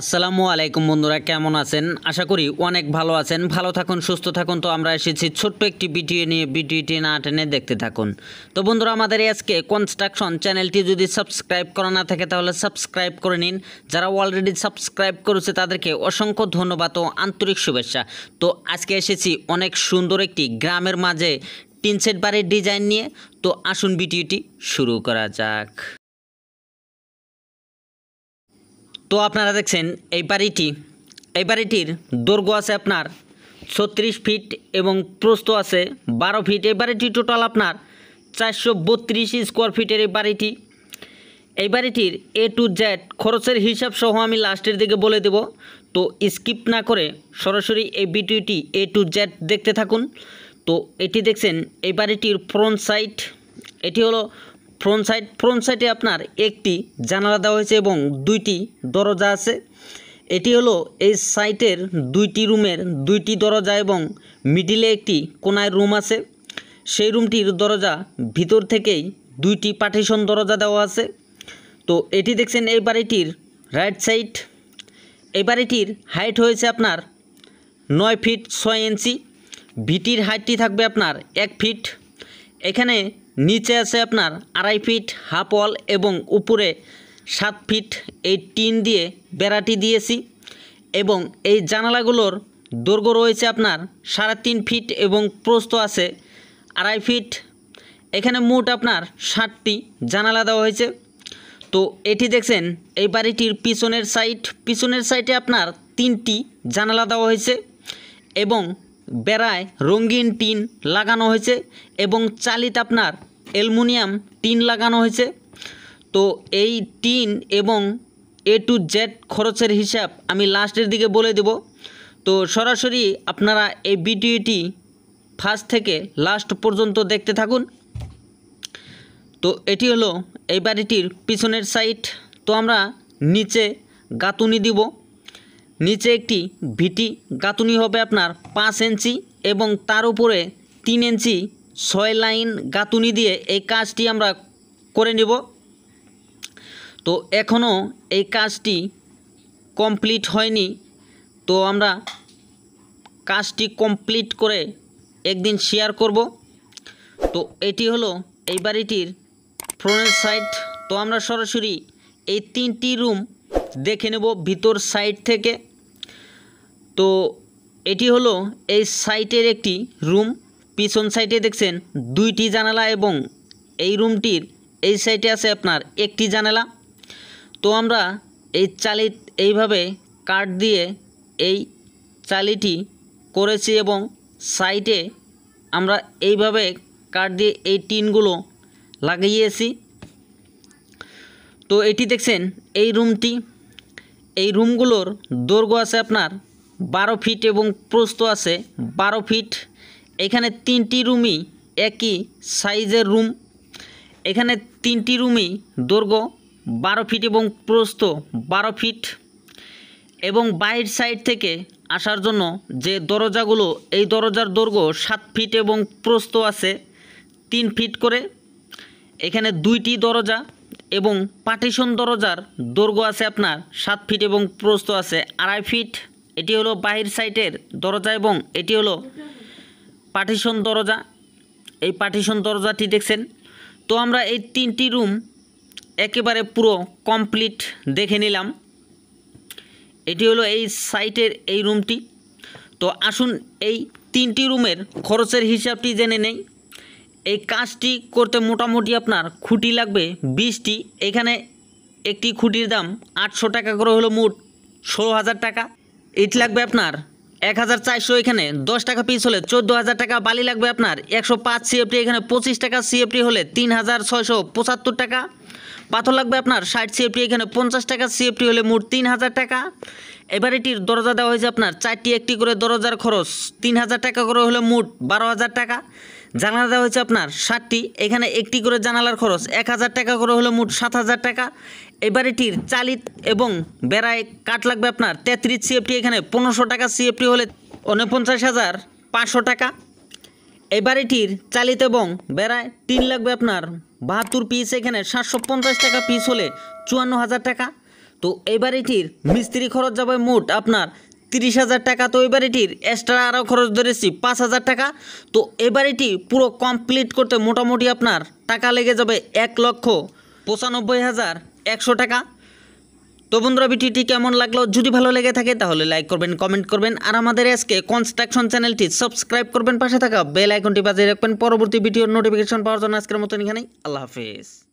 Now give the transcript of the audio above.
আসসালামু আলাইকুম বন্ধুরা কেমন আছেন আশা করি অনেক ভালো আছেন ভালো থাকুন সুস্থ থাকুন তো আমরা এসেছি ছোট্ট একটি ভিডিও নিয়ে ভিডিওটি না টেনে দেখতে থাকুন তো বন্ধুরা আমাদের আজকে কনস্ট্রাকশন চ্যানেলটি যদি সাবস্ক্রাইব করা না থাকে তাহলে সাবস্ক্রাইব করে নিন যারা অলরেডি সাবস্ক্রাইব করেছে তাদেরকে অসংখ্য ধন্যবাদ ও আন্তরিক শুভেচ্ছা তো আজকে এসেছি অনেক সুন্দর একটি গ্রামের মাঝে টিনসেট বাড়ির ডিজাইন নিয়ে তো আসুন ভিডিওটি শুরু করা যাক তো আপনারা দেখছেন এই বাড়িটি এই বাড়িটির দৈর্ঘ্য আছে আপনার ছত্রিশ ফিট এবং প্রস্থ আছে বারো ফিট এই বাড়িটি টোটাল আপনার চারশো বত্রিশ স্কোয়ার ফিটের এই বাড়িটি এই বাড়িটির এ টু জেড খরচের হিসাব সহ আমি লাস্টের দিকে বলে দেব তো স্কিপ না করে সরাসরি এই ভিডিওটি এ টু জেড দেখতে থাকুন তো এটি দেখছেন এই বাড়িটির ফ্রন্ট সাইড এটি হলো ফ্রন্ট সাইড ফ্রন্ট সাইডে আপনার একটি জানালা দেওয়া হয়েছে এবং দুইটি দরজা আছে এটি হলো এই সাইটের দুইটি রুমের দুইটি দরজা এবং মিডিলে একটি কোনায় রুম আছে সেই রুমটির দরজা ভিতর থেকেই দুইটি পার্টিশন দরজা দেওয়া আছে তো এটি দেখছেন এই বাড়িটির রাইট সাইড এই বাড়িটির হাইট হয়েছে আপনার নয় ফিট ছয় ইঞ্চি ভিটির হাইটটি থাকবে আপনার এক ফিট এখানে নিচে আছে আপনার আড়াই ফিট হাফ ওয়াল এবং উপরে সাত ফিট এই টিন দিয়ে বেড়াটি দিয়েছি এবং এই জানালাগুলোর দৈর্ঘ্য রয়েছে আপনার সাড়ে তিন ফিট এবং প্রস্ত আছে আড়াই ফিট এখানে মোট আপনার ষাটটি জানালা দেওয়া হয়েছে তো এটি দেখছেন এই বাড়িটির পিছনের সাইড পিছনের সাইডে আপনার তিনটি জানালা দেওয়া হয়েছে এবং বেড়ায় রঙিন টিন লাগানো হয়েছে এবং চালিত আপনার অ্যালুমিনিয়াম টিন লাগানো হয়েছে তো এই টিন এবং এ টু জেড খরচের হিসাব আমি লাস্টের দিকে বলে দেব তো সরাসরি আপনারা এই ভিডিওটি ফার্স্ট থেকে লাস্ট পর্যন্ত দেখতে থাকুন তো এটি হলো এই বাড়িটির পিছনের সাইড তো আমরা নিচে গাতুনি দিব নিচে একটি ভিটি গাঁথুনি হবে আপনার পাঁচ ইঞ্চি এবং তার উপরে তিন ইঞ্চি ছয় লাইন গাঁথুনি দিয়ে এই কাজটি আমরা করে নেব তো এখনও এই কাজটি কমপ্লিট হয়নি তো আমরা কাজটি কমপ্লিট করে একদিন শেয়ার করব তো এটি হলো এই বাড়িটির ফ্রন্ট সাইড তো আমরা সরাসরি এই তিনটি রুম দেখে নেব ভিতর সাইড থেকে তো এটি হলো এই সাইটের একটি রুম পিছন সাইটে দেখছেন দুইটি জানালা এবং এই রুমটির এই সাইটে আছে আপনার একটি জানালা তো আমরা এই চালি এইভাবে কাঠ দিয়ে এই চালিটি করেছি এবং সাইটে আমরা এইভাবে কাঠ দিয়ে এই টিনগুলো লাগিয়েছি তো এটি দেখছেন এই রুমটি এই রুমগুলোর দৈর্ঘ্য আছে আপনার বারো ফিট এবং প্রস্ত আছে বারো ফিট এখানে তিনটি রুমই একই সাইজের রুম এখানে তিনটি রুমই দৈর্ঘ্য বারো ফিট এবং প্রস্ত বারো ফিট এবং বাইর সাইড থেকে আসার জন্য যে দরজাগুলো এই দরজার দৈর্ঘ্য সাত ফিট এবং প্রস্ত আছে তিন ফিট করে এখানে দুইটি দরজা এবং পার্টিশন দরজার দৈর্ঘ্য আছে আপনার সাত ফিট এবং প্রস্থ আছে আড়াই ফিট এটি হলো বাহির সাইটের দরজা এবং এটি হলো পার্টিশন দরজা এই পার্টিশন দরজাটি দেখছেন তো আমরা এই তিনটি রুম একেবারে পুরো কমপ্লিট দেখে নিলাম এটি হলো এই সাইটের এই রুমটি তো আসুন এই তিনটি রুমের খরচের হিসাবটি জেনে নেই এই কাজটি করতে মোটামুটি আপনার খুঁটি লাগবে বিশটি এখানে একটি খুঁটির দাম আটশো টাকা করে হলো মোট ষোলো হাজার টাকা ইট লাগবে আপনার এক হাজার চারশো এখানে দশ টাকা পিস হলে চোদ্দ হাজার টাকা বালি লাগবে আপনার একশো পাঁচ সিএফটি এখানে পঁচিশ টাকা সিএফটি হলে তিন হাজার ছয়শো পঁচাত্তর টাকা পাথর লাগবে আপনার ষাট সিএফটি এখানে পঞ্চাশ টাকা সিএফটি হলে মোট তিন হাজার টাকা এবার এটির দরজা দেওয়া হয়েছে আপনার চারটি একটি করে দরজার খরচ তিন হাজার টাকা করে হলে মোট বারো হাজার টাকা জানালা দেওয়া হয়েছে আপনার ষাটটি এখানে একটি করে জানালার খরচ এক হাজার টাকা করে হলে মোট সাত হাজার টাকা এই বাড়িটির চালিত এবং বেড়ায় কাঠ লাগবে আপনার তেত্রিশ সিএফটি এখানে পনেরোশো টাকা সিএফটি হলে উনপঞ্চাশ হাজার পাঁচশো টাকা এই বাড়িটির চালিত এবং বেড়ায় টিন লাগবে আপনার বাহাত্তর পিস এখানে সাতশো পঞ্চাশ টাকা পিস হলে চুয়ান্ন হাজার টাকা তো এই বাড়িটির মিস্ত্রি খরচ যাবে মোট আপনার তিরিশ হাজার টাকা তো এই বাড়িটির এক্সট্রা আরও খরচ ধরেছি পাঁচ হাজার টাকা তো এই বাড়িটি পুরো কমপ্লিট করতে মোটামুটি আপনার টাকা লেগে যাবে এক লক্ষ পঁচানব্বই হাজার একশো টাকা তো বন্ধুরা ভিডিওটি কেমন লাগলো যদি ভালো লেগে থাকে তাহলে লাইক করবেন কমেন্ট করবেন আর আমাদের আজকে কনস্ট্রাকশন চ্যানেলটি সাবস্ক্রাইব করবেন পাশে থাকা বেল আইকনটি বাজিয়ে রাখবেন পরবর্তী ভিডিওর নোটিফিকেশন পাওয়ার জন্য আজকের মতন এখানেই আল্লাহ হাফিজ